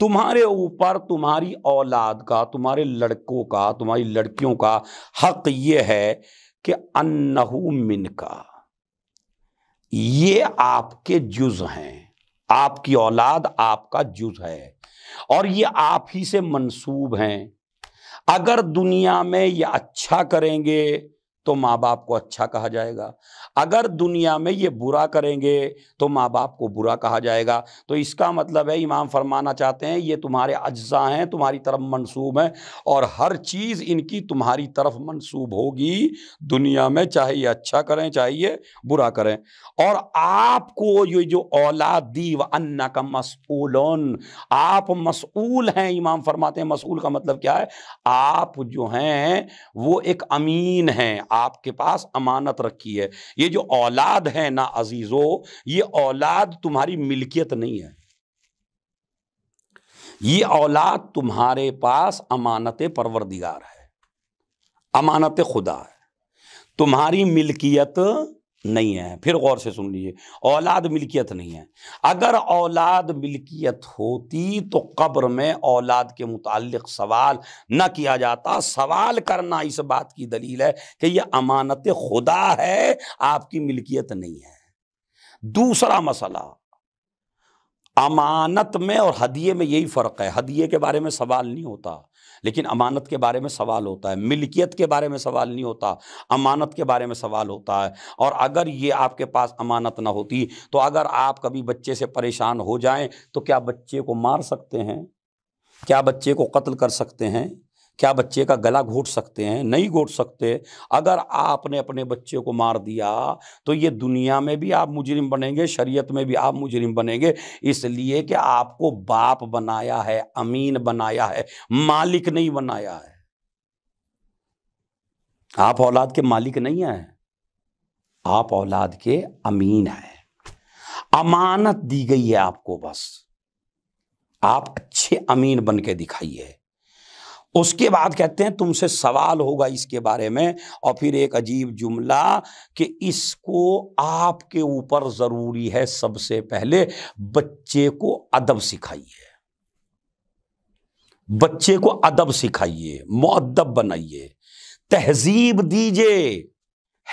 तुम्हारे ऊपर तुम्हारी औलाद का तुम्हारे लड़कों का तुम्हारी लड़कियों का हक ये है कि अन्नहू मिन का ये आपके जुज हैं आपकी औलाद आपका जुज है और ये आप ही से मंसूब हैं अगर दुनिया में ये अच्छा करेंगे तो माँ बाप को अच्छा कहा जाएगा अगर दुनिया में ये बुरा करेंगे तो माँ बाप को बुरा कहा जाएगा तो इसका मतलब है इमाम फरमाना चाहते हैं ये तुम्हारे अज्जा हैं तुम्हारी तरफ मंसूब हैं और हर चीज़ इनकी तुम्हारी तरफ मंसूब होगी दुनिया में चाहे ये अच्छा करें चाहे ये बुरा करें और आपको ये जो औलाद दी व अन्ना का मसूल आप मसूल हैं इमाम फरमाते हैं मसूल का मतलब क्या है आप जो हैं वो एक अमीन हैं आपके पास अमानत रखी है ये जो औलाद है ना अजीज़ो ये औलाद तुम्हारी मिल्कियत नहीं है ये औलाद तुम्हारे पास अमानत परवरदिगार है अमानत खुदा है तुम्हारी मिल्कियत नहीं है फिर गौर से सुन लीजिए औलाद मिल्कियत नहीं है अगर औलाद मिल्कियत होती तो कब्र में औलाद के मुतालिक सवाल न किया जाता सवाल करना इस बात की दलील है कि यह अमानत खुदा है आपकी मिल्कियत नहीं है दूसरा मसला अमानत में और हदिये में यही फ़र्क है हदिये के बारे में सवाल नहीं होता लेकिन अमानत के बारे में सवाल होता है मिल्कियत के बारे में सवाल नहीं होता अमानत के बारे में सवाल होता है और अगर ये आपके पास अमानत ना होती तो अगर आप कभी बच्चे से परेशान हो जाएं तो क्या बच्चे को मार सकते हैं क्या बच्चे को कत्ल कर सकते हैं क्या बच्चे का गला घोट सकते हैं नहीं घोट सकते अगर आपने अपने बच्चे को मार दिया तो ये दुनिया में भी आप मुजरिम बनेंगे शरीयत में भी आप मुजरिम बनेंगे इसलिए कि आपको बाप बनाया है अमीन बनाया है मालिक नहीं बनाया है आप औलाद के मालिक नहीं हैं आप औलाद के अमीन हैं अमानत दी गई है आपको बस आप अच्छे अमीन बन के दिखाइए उसके बाद कहते हैं तुमसे सवाल होगा इसके बारे में और फिर एक अजीब जुमला कि इसको आपके ऊपर ज़रूरी है सबसे पहले बच्चे को अदब सिखाइए बच्चे को अदब सिखाइए मुद्दब बनाइए तहजीब दीजिए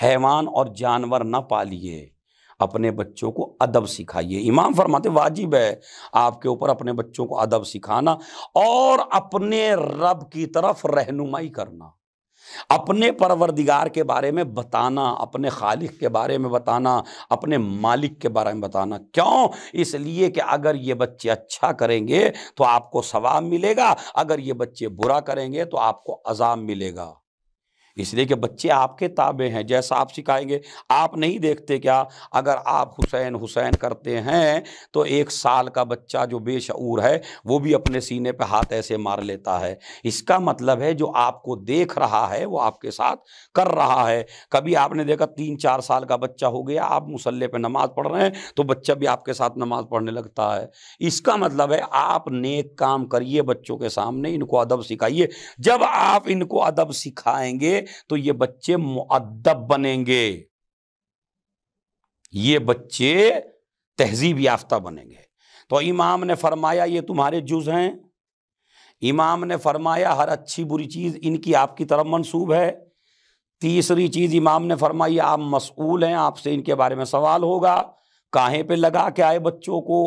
हैवान और जानवर ना पालिए अपने बच्चों को अदब सिखाइए इमाम फरमाते वाजिब है आपके ऊपर अपने बच्चों को अदब सिखाना और अपने रब की तरफ रहनुमाई करना अपने परवरदिगार के बारे में बताना अपने खालिक के बारे में बताना अपने मालिक के बारे में बताना क्यों इसलिए कि अगर ये बच्चे अच्छा करेंगे तो आपको सवाब मिलेगा अगर ये बच्चे बुरा करेंगे तो आपको अजाब मिलेगा इसलिए कि बच्चे आपके ताबे हैं जैसा आप सिखाएंगे आप नहीं देखते क्या अगर आप हुसैन हुसैन करते हैं तो एक साल का बच्चा जो बेशूर है वो भी अपने सीने पर हाथ ऐसे मार लेता है इसका मतलब है जो आपको देख रहा है वो आपके साथ कर रहा है कभी आपने देखा तीन चार साल का बच्चा हो गया आप मुसल्ले पर नमाज पढ़ रहे हैं तो बच्चा भी आपके साथ नमाज पढ़ने लगता है इसका मतलब है आप नेक काम करिए बच्चों के सामने इनको अदब सिखाइए जब आप इनको अदब सिखाएंगे तो ये बच्चे मुद्दब बनेंगे ये बच्चे तहजीब याफ्ता बनेंगे तो इमाम ने फरमाया ये तुम्हारे जुज हैं इमाम ने फरमाया हर अच्छी बुरी चीज़ इनकी आपकी तरफ मंसूब है तीसरी चीज़ इमाम ने फरमाई आप मसूल हैं आपसे इनके बारे में सवाल होगा काहे पे लगा के आए बच्चों को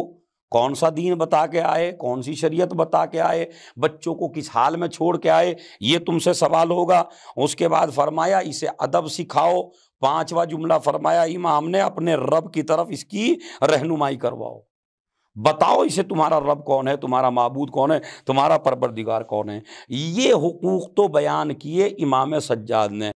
कौन सा दीन बता के आए कौन सी शरीयत बता के आए बच्चों को किस हाल में छोड़ के आए ये तुमसे सवाल होगा उसके बाद फरमाया इसे अदब सिखाओ पांचवा जुमला फरमाया इमाम ने अपने रब की तरफ इसकी रहनुमाई करवाओ बताओ इसे तुम्हारा रब कौन है तुम्हारा मबूद कौन है तुम्हारा परवरदिगार कौन है ये हकूक़ तो बयान किए इमाम सज्जाद ने